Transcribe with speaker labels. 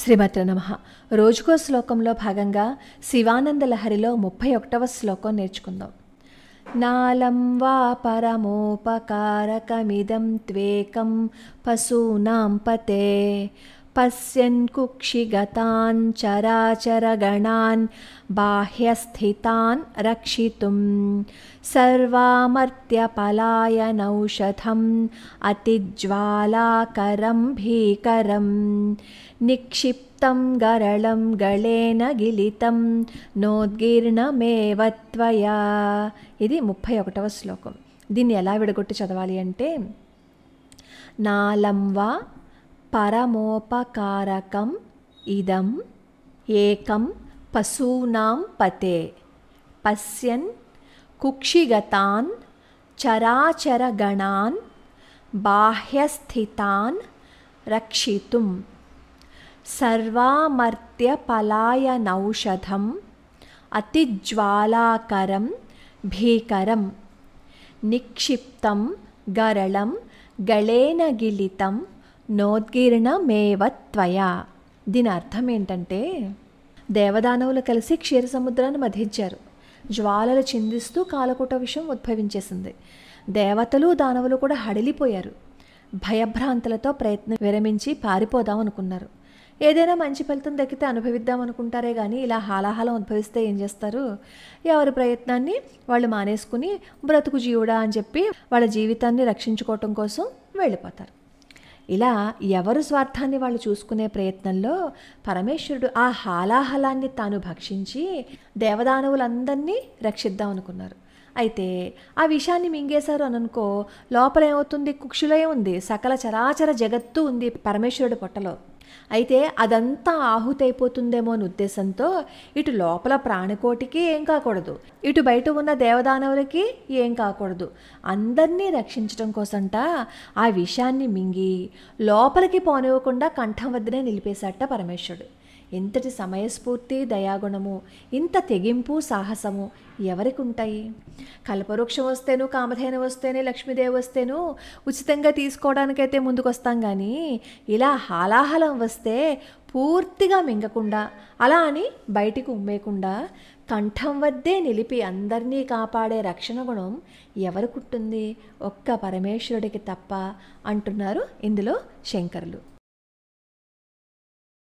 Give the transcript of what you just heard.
Speaker 1: శ్రీభద్ర నమ రోజుకో శ్లోకంలో భాగంగా శివానంద లహరిలో ముప్పై ఒకటవ శ్లోకం నేర్చుకుందాం నాలం వా పరమోపకారకమిదం త్వేకం పశూనాం పతే पश्यन् कुक्षिगतान् चराचरगणान् बाह्यस्थितान् रक्षितुं सर्वामर्त्यपलायनौषधम् अतिज्वालाकरं भीकरं निक्षिप्तं गरलं गलेन गिलितं नोद्गीर्णमेव त्वया ఇది ముప్పై ఒకటవ శ్లోకం దీన్ని ఎలా విడగొట్టి చదవాలి అంటే నాలం వా परमोपकारकम् इदम् एकं पशूनां पते पश्यन् कुक्षिगतान् चराचरगणान् बाह्यस्थितान् रक्षितुं सर्वामर्त्यपलायनौषधम् अतिज्वालाकरं भीकरं निक्षिप्तं गरळं गलेन गिलितं నోద్గీర్ణమేవత్వయా దీని అర్థం ఏంటంటే దేవదానవులు కలిసి క్షీర సముద్రాన్ని మధించారు జ్వాలలు చిందిస్తూ కాలకూట విషయం ఉద్భవించేసింది దేవతలు దానవులు కూడా హడిలిపోయారు భయభ్రాంతులతో ప్రయత్నం విరమించి పారిపోదాం అనుకున్నారు ఏదైనా మంచి ఫలితం దక్కితే అనుభవిద్దాం అనుకుంటారే కానీ ఇలా హాలాహలం ఉద్భవిస్తే ఏం చేస్తారు ఎవరి ప్రయత్నాన్ని వాళ్ళు మానేసుకుని బ్రతుకు జీవుడా అని చెప్పి వాళ్ళ జీవితాన్ని రక్షించుకోవటం కోసం వెళ్ళిపోతారు ఇలా ఎవరు స్వార్థాన్ని వాళ్ళు చూసుకునే ప్రయత్నంలో పరమేశ్వరుడు ఆ హాలాహలాన్ని తాను భక్షించి దేవదానవులందరినీ రక్షిద్దాం అనుకున్నారు అయితే ఆ విషయాన్ని మింగేశారు అని అనుకో లోపల ఏమవుతుంది కుక్షులే ఉంది సకల చరాచర జగత్తు ఉంది పరమేశ్వరుడు పొట్టలో అయితే అదంతా ఆహుతైపోతుందేమో అని ఉద్దేశంతో ఇటు లోపల ప్రాణికోటికి ఏం కాకూడదు ఇటు బయట ఉన్న దేవదానవులకి ఏం కాకూడదు అందరినీ రక్షించడం కోసంట ఆ విషాన్ని మింగి లోపలికి పోనివ్వకుండా కంఠం వద్దనే నిలిపేశాట పరమేశ్వరుడు ఇంతటి సమయస్ఫూర్తి దయాగుణము ఇంత తెగింపు సాహసము ఎవరికి ఉంటాయి కల్పవృక్షం వస్తేను కామధేను వస్తేనే లక్ష్మీదేవి వస్తేను ఉచితంగా తీసుకోవడానికైతే ముందుకొస్తాం కానీ ఇలా హాలాహలం వస్తే పూర్తిగా మింగకుండా అలా అని బయటికి ఉమ్మేయకుండా కంఠం వద్దే నిలిపి అందరినీ కాపాడే రక్షణ గుణం ఎవరికుంటుంది ఒక్క పరమేశ్వరుడికి తప్ప అంటున్నారు ఇందులో శంకరులు